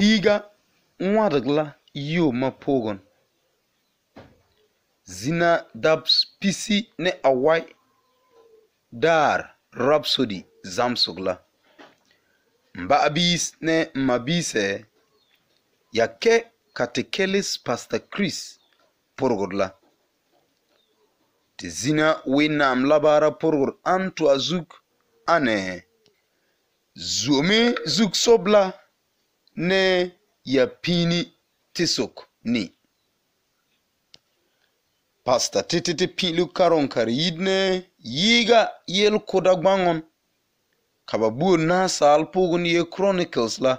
Piiga ŋmaregi la yiooma pɔɔgɔŋ. zina dapisi ne awai daar rapsodi zamsug la. Mba'abiis ne mabiisɛ ya kɛ ka te keles Pastor Chris purged la. Te zina weennaam labaara purged Ann Toizug Ann zu'omii zug-sob la ne ya pini tisuk ni pasta tititi pilu karon kar yidne yiga yel koda gbangon kaba buon na sal pugun ye chronicles la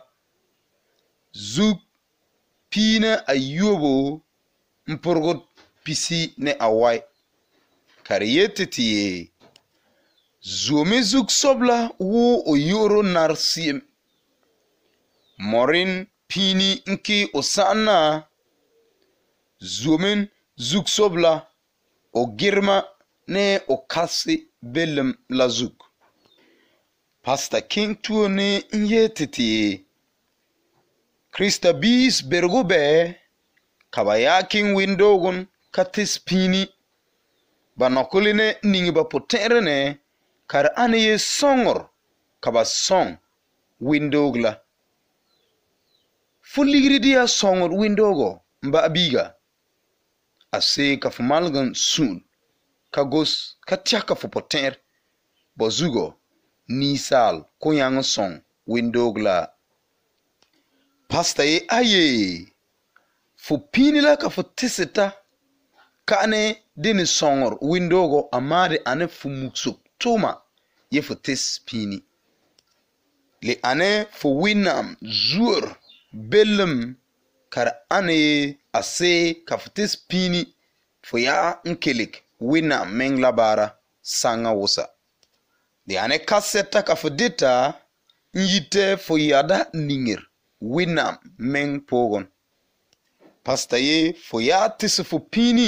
zug pina ayubo mpurgut pisi ne awai kar ye titi zomi sobla wo o nar siem morin pini nki o saɣana zomin zug la o girma ne o kasi belem la zug pasta king ne n ye titi krista biis bergu bɛɛ ka ba yaa king windogun ka tis piini ba nɔkili ne niŋi ba putɛ'ɛri ni ka di ani yee ka ba soŋ windoog la fuligridiya sõngd wĩndoogɔ n ba a biiga a see ka fu malgen sũur ka gos ka tɛka fu potẽer bɔ zugɔ ninsaal kõ yãng n sõng wĩndoog la pasta ye aye fu piini la ka fu tɩsd ta ka'ane de ni sõngr wĩndoogɔ amaa de ane fu mugsg tʋʋma ye fu tɩs piini le ane fu wẽnnaam zuor belem ka ane ana a see ka fu ti piini fu yaa n kelek wẽnnaam meŋ la baara sãnga wʋsa di ane ne ka sɛta ka fu de taa n yitɛ fu yada niŋer wẽnnaam meŋ pʋʋgẽn pasta ye fu yaa tɩsɩ fu piini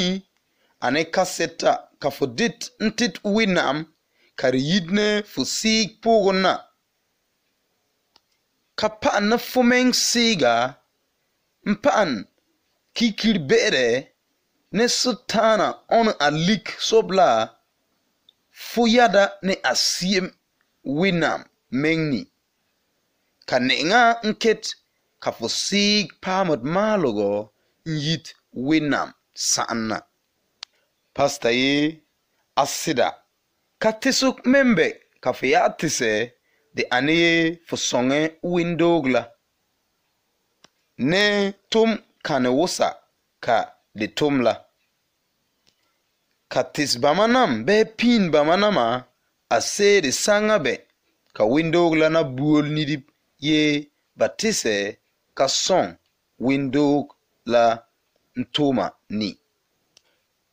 a ne ka sɛta ka fu dit n tɩt wẽnnaam ka di ne fu sɩɩg pʋʋgẽn na Ka fu fumɛn siiga n paɣan kikiri be'ere ni sutaana o a lik shɛbila fu yɛda ni a winam wunam ni ka niɣinga n ket ka fu siig paamd maalegɔ n yit winam sa'am na. Pasta yi a sida ka tisug membe ka fu yaa tisɛ de ani ye fo sõŋɛ windoog la ne tʋm kãne wusa ka de tʋm la ka tis bãmba nam bɩ piin bãmba nama a seede sãŋa bɛ ka windoog la na buol nidib ye ba tisɛ ka sõŋ windoog la n tʋʋma ni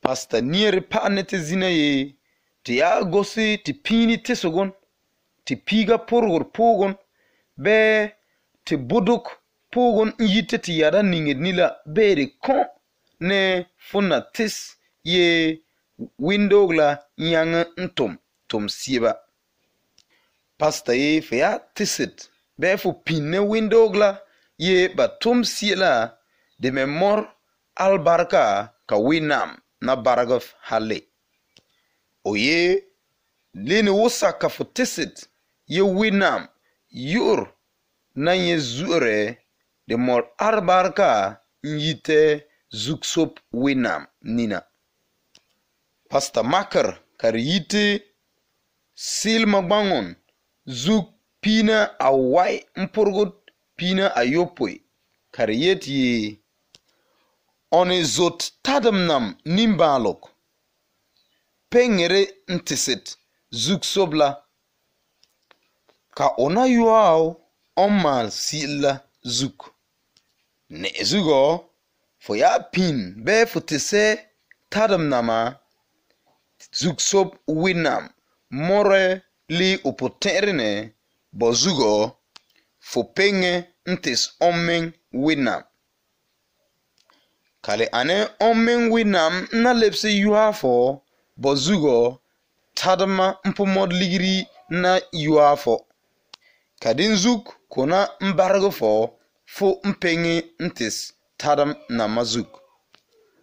pasta nier pa'an ne tɩ zina ye tɩ yaa gosi tɩ piini tɩsgun ti piiga pʋrgr pʋʋgʋn be ti buduk pʋʋgʋn n yitɩ tɩ yara ningd ni la beere ne funa tis ye windoog la yãng n tʋm tʋm pasta ye fo yaa tisit bɩa fu pĩn ne windoog la ye ba tum sie la memor me mor albarka ka winam na baragof hale o ye lene wusa ka fu tisit winam yur na ye zu'ure de mor albarka n yite zug winam nina. Pasta Makar kar yite silma gbangon zug pina a wai mpurgut pina a yopoi kar yet ye oni zot tadam nam nimbalok pengere ntisit zug sobla Ka unayuawo omansila zuk ne'zugo fo ya pin be futse tadem nama zuk sop winam more li upoterne bo zugo fo peŋe ntes omeŋ winam. Kale ane omeŋ winam na lebse yua fo bo zugo tadema mpomod ligri na yua fo Kadenzuk kuna mbargu fo fu mpeŋi ntis taɗam nama zuk.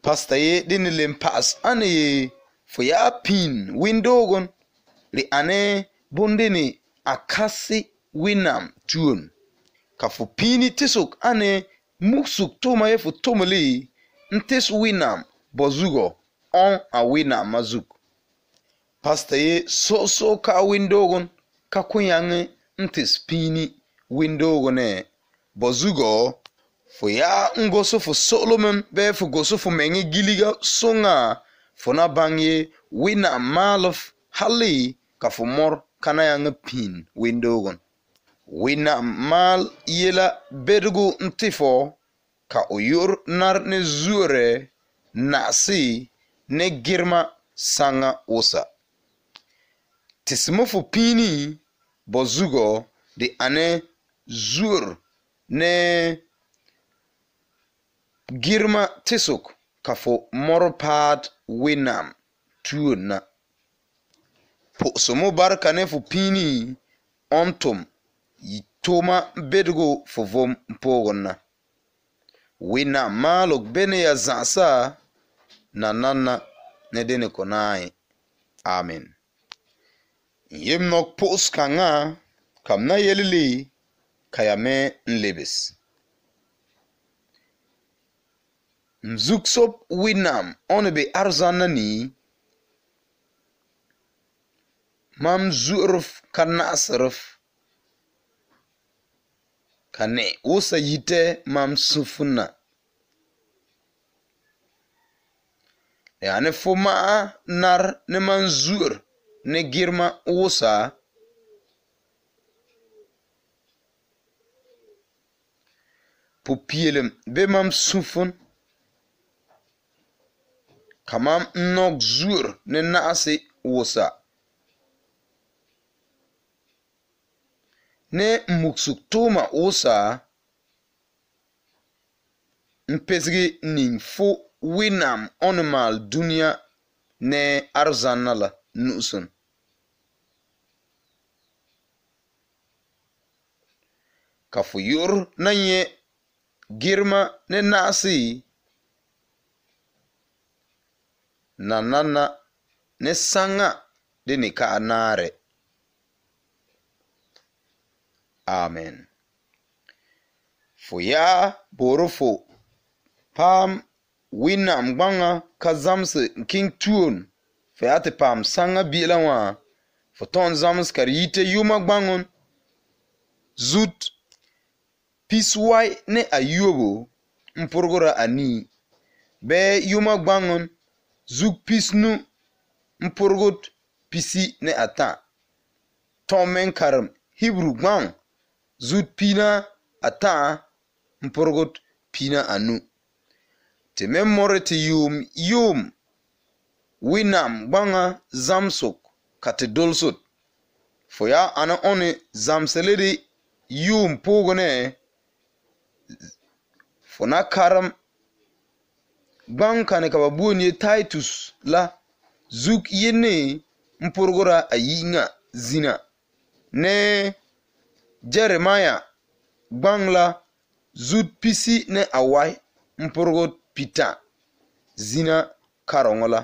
Pasta ye ɗini lim pa'as ani ye fu ya pin windogon ri ane bundini akasi winam tuon. Ka fu pini tisuk ane muksuk tuma ye fu tumuli ntis winam bozugo on a winam mazuk. Pasta ye so so ka windogon ka kunyangi ntis piini windogo ne bozugo fu ya ngoso fo solomon be fu goso fu menge giliga songa fu na bangye wina malof hali ka fu mor kana yanga pin windogon wina mal yela bedgu ntifo ka o nar ne zuore nasi ne girma sanga usa tisimofu pini Bozugo de Anne Zur ne girma tisuk kafo morpad winam tuo na po'osomo barka ne fu pini ontum toma bedgo fu vom pogon na winam malok bene ya za'sa na nanna ne dene ko naayi amen Yem nok pʋʋs kãngã kam na yelli ka yame n lebes. M zugsop wẽnnaam õne be arzãna nii mam zo'orf ka naɣsrf ka ne wʋsa yitɛ mam sũfna. Yani fo ma'a nar ni man zu'or ni girma wusa pupeelum bee mam sũfun ka mam n-nɔg zuir ni naɣisi wusa ni n-mugsug tuuma wusa n-pesgi nin fu winam onumaal dunia ni arzanna la nuɣusun ka fuyur na nye girma ne na nanana ne saŋa ni ka anare amen fuyaa boru pam paam winnam gbaŋa ka zamsi nkiŋ tuon fo yaa ti pam sanga bi'ila wa zams yite yuma gbangon zut Pisuwai ne Ayobo n pʋrgera a nii bɛɛ yoma gbaŋan zug pisnu n pʋrgd pisi ne a tã tɔm me n hibru gbaŋ zut piina a tã n pʋrgd piina a nu tɩ me mɔrɩ tɩ yoom yoom wẽnnaam gbaŋa zãmsg ka tɩ dolsd fo yaa ãna õnɛ zãmsa le de yoom poogẽ fo na karem gbaŋ kani ka ba booni titus la zuk yenne n purigura a yiŋa zina ne jeremaya gbaŋ la zut pisi ne awai n purigu pita zina karoŋo la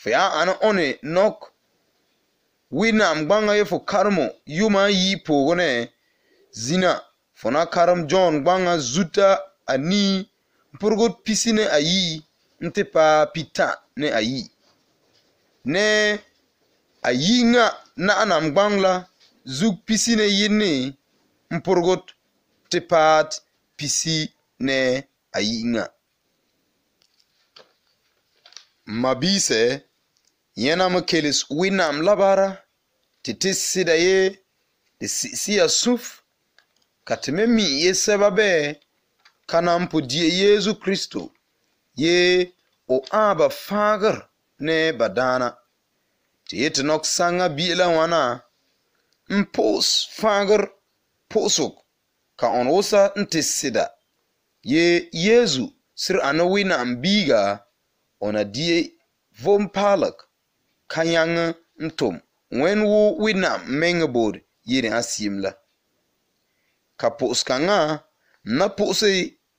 fo ya ani ɔni nok winam gbaŋa ye fo karemo yuma yi poogu ne zina na karem john gbaŋa zuta ani mpurgot pisi ne ayi nti paai pita ne ayi ne ayi ŋa na'anam gbaŋ la zug pisi ne yinni mpurgot ti paat pisi ne ayi ŋa mabise yana mu kelis winam labara ti ti sida ye ti si'siya suf katememi yeseba bɛɛ kana mpo die yezu kristo ye o ãã ba fãager ne ba te ye yetɩ nok sãnga bie la wãna n pʋʋs ka õn wʋsa n sida sɩda ye yeezu sir ãne wɩnnaam biiga ona die vom paalg ka yãng n tʋm wẽn wʋ wɩnnaam mengboor la ka pʋʋs n na pʋʋse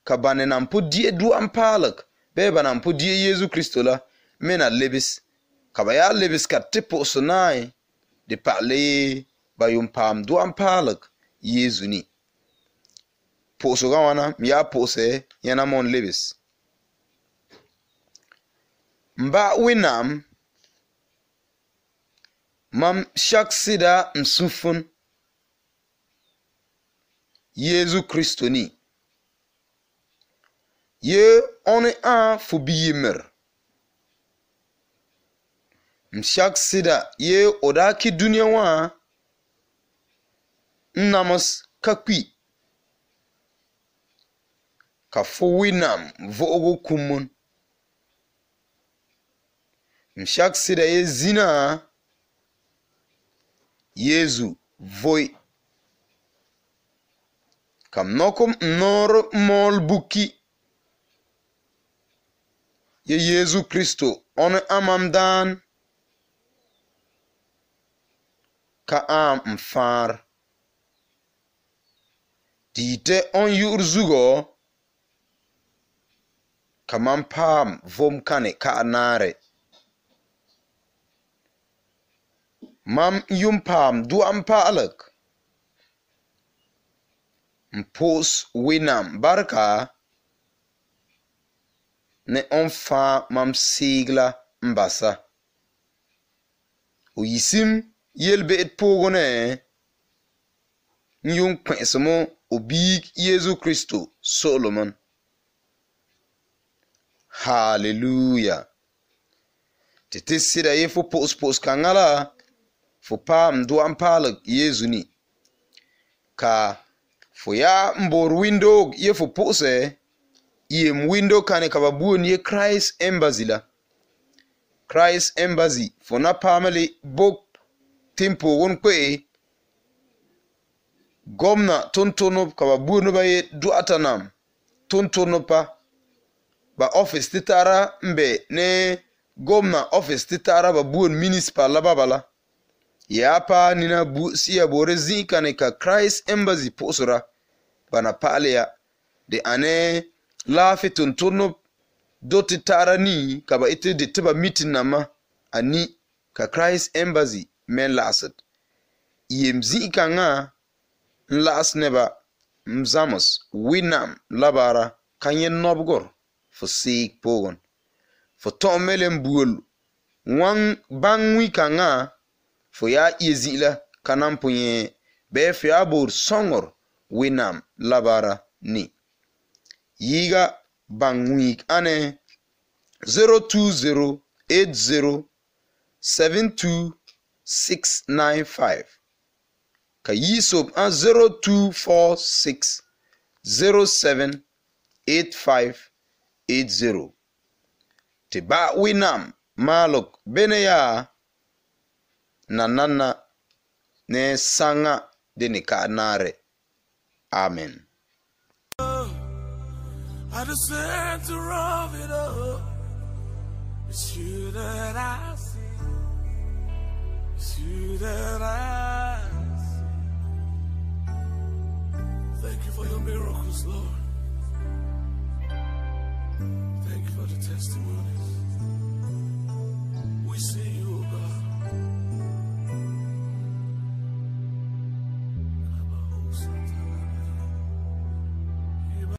ka ba ne na n pʋ die du'a n paalg ba na n pʋ die yeezu kristo la me na lebs ka ba yaa lebs ka tɩ pʋʋsenaaẽ dɩ pa'lɛ yee ba yʋʋm paam du'a n paalg yeezu ni pʋʋsgã wãna m yaa pʋʋsɛ yẽna mon lebs n ba'a wẽnnaam mam sag sɩda n sũ fõn Jesu Kristo ni. Ye one a fobiyemer. Mshak sida ye odaki dunya wa namas kakwi. Kafowinam vogo kumun. Mshak sida ye zina. Yezu voi Kam noko mol buki ye Yezu Kristo ɔne amam daan ka aam n faar on yu'ur zugo kaman paam vom kane ka'a naare mam yum paam du'am pa'alak Mpoz wina mbarka, Ne anfa mam sigla mbasa. Ou yisim, Yelbe etpogo ne, Nyon pwensamo, Obig Yezu Kristou, Solomon. Haleluya. Te te sida ye fwo pwos pwos kangala, Fwo pa mdwa mpalak Yezuni. Ka, fu ya mbor windo ye fu pu'se yem window kane kababuon ye christ embassy la christ embassy fu na pamili bog tin pogun kpe'e gomna tontonob kababuon ba ye du'atanam nam pa ba office ti tara mbe ne gomna office ti tara babuon municipal la baba la ya pa nina bu siya bore zi kane ka christ embassy pu'sura bana pa'aliya de ane lafi tuntunub do ti tara ni ka ba iti di tiba mitin na ma ani ka christ embassy men la'ased yem zi'i kaŋa n la'as neba n zãms winam labara ka nyɛ nɔbegr fo sɩɩg poogon fo tõ'om me n buol baŋ wi kaŋa fo yaa ie zi'i la ka na n pʋ yẽ fo yaa boor sõngr winam labara ni yiga banwik ane 02080726995 ka yisop a 0246 078580 ti ba winam maluk bene ya na nana ne sanga dini ka nare Amen. it it's you that I see. It's you that I see. Thank you for your miracles, Lord.